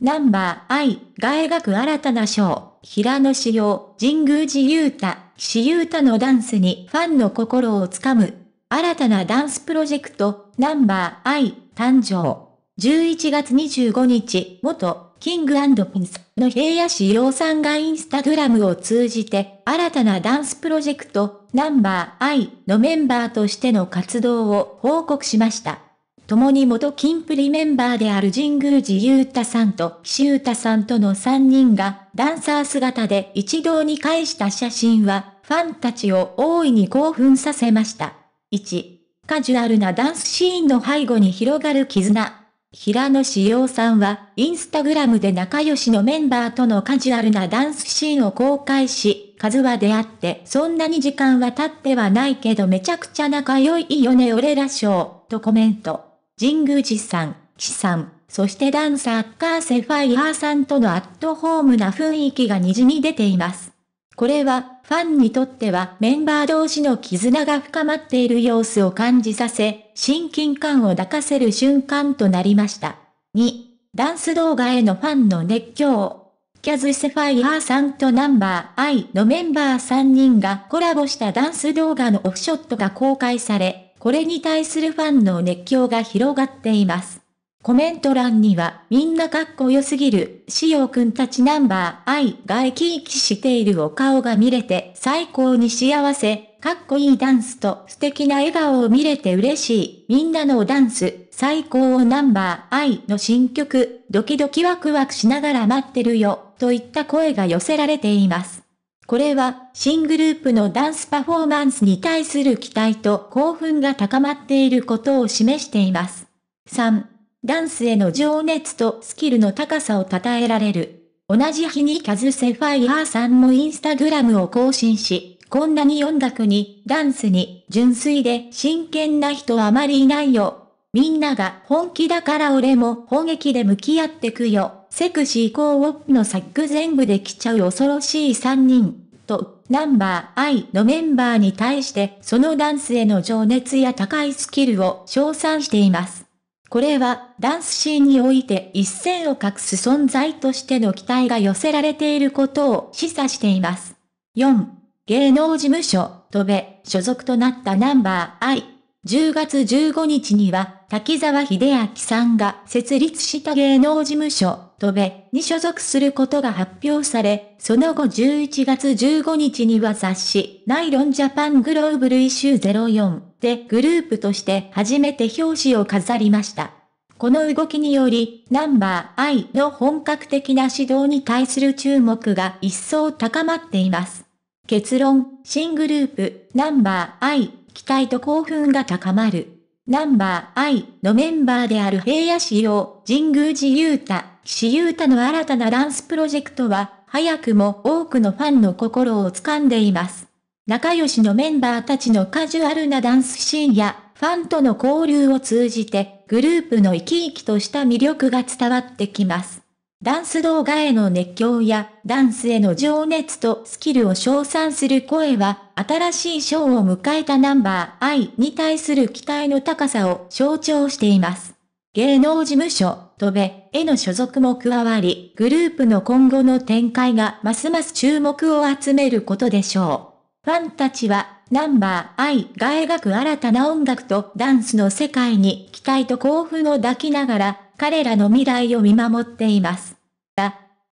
ナンバー I が描く新たな章、平野紫耀、神宮寺雄太、岸優太のダンスにファンの心をつかむ。新たなダンスプロジェクト、ナンバー I 誕生。11月25日、元、キングピンスの平野志陽さんがインスタグラムを通じて、新たなダンスプロジェクト、ナンバー I のメンバーとしての活動を報告しました。共に元金プリメンバーである神宮寺勇太さんと岸優太さんとの3人が、ダンサー姿で一堂に会した写真は、ファンたちを大いに興奮させました。1、カジュアルなダンスシーンの背後に広がる絆。平野志陽さんは、インスタグラムで仲良しのメンバーとのカジュアルなダンスシーンを公開し、数は出会って、そんなに時間は経ってはないけどめちゃくちゃ仲良いよね俺ら賞、とコメント。神宮寺さん、岸さん、そしてダンサーカーセファイアーさんとのアットホームな雰囲気がじみ出ています。これは、ファンにとってはメンバー同士の絆が深まっている様子を感じさせ、親近感を抱かせる瞬間となりました。2、ダンス動画へのファンの熱狂。キャズセファイアーさんとナンバー I のメンバー3人がコラボしたダンス動画のオフショットが公開され、これに対するファンの熱狂が広がっています。コメント欄には、みんなかっこよすぎる、しおくんたちナンバー愛が生き生きしているお顔が見れて最高に幸せ、かっこいいダンスと素敵な笑顔を見れて嬉しい、みんなのダンス、最高ナンバー愛の新曲、ドキドキワクワクしながら待ってるよ、といった声が寄せられています。これは新グループのダンスパフォーマンスに対する期待と興奮が高まっていることを示しています。3. ダンスへの情熱とスキルの高さを称えられる。同じ日にカズセファイアーさんもインスタグラムを更新し、こんなに音楽に、ダンスに、純粋で真剣な人はあまりいないよ。みんなが本気だから俺も本撃で向き合ってくよ。セクシーコーオップのサック全部で来ちゃう恐ろしい3人。と、ナンバー I のメンバーに対してそのダンスへの情熱や高いスキルを称賛しています。これは、ダンスシーンにおいて一線を画す存在としての期待が寄せられていることを示唆しています。4、芸能事務所、戸部、所属となったナンバー I。10月15日には、滝沢秀明さんが設立した芸能事務所、とべに所属することが発表され、その後11月15日には雑誌、ナイロンジャパングローブルイシュ04でグループとして初めて表紙を飾りました。この動きにより、ナンバー I の本格的な指導に対する注目が一層高まっています。結論、新グループ、ナンバー I、期待と興奮が高まる。ナンバー I のメンバーである平野市用神宮寺雄太、岸優太の新たなダンスプロジェクトは、早くも多くのファンの心を掴んでいます。仲良しのメンバーたちのカジュアルなダンスシーンや、ファンとの交流を通じて、グループの生き生きとした魅力が伝わってきます。ダンス動画への熱狂や、ダンスへの情熱とスキルを称賛する声は、新しい賞を迎えたナンバー I に対する期待の高さを象徴しています。芸能事務所、戸部への所属も加わり、グループの今後の展開がますます注目を集めることでしょう。ファンたちはナンバー I が描く新たな音楽とダンスの世界に期待と興奮を抱きながら、彼らの未来を見守っています。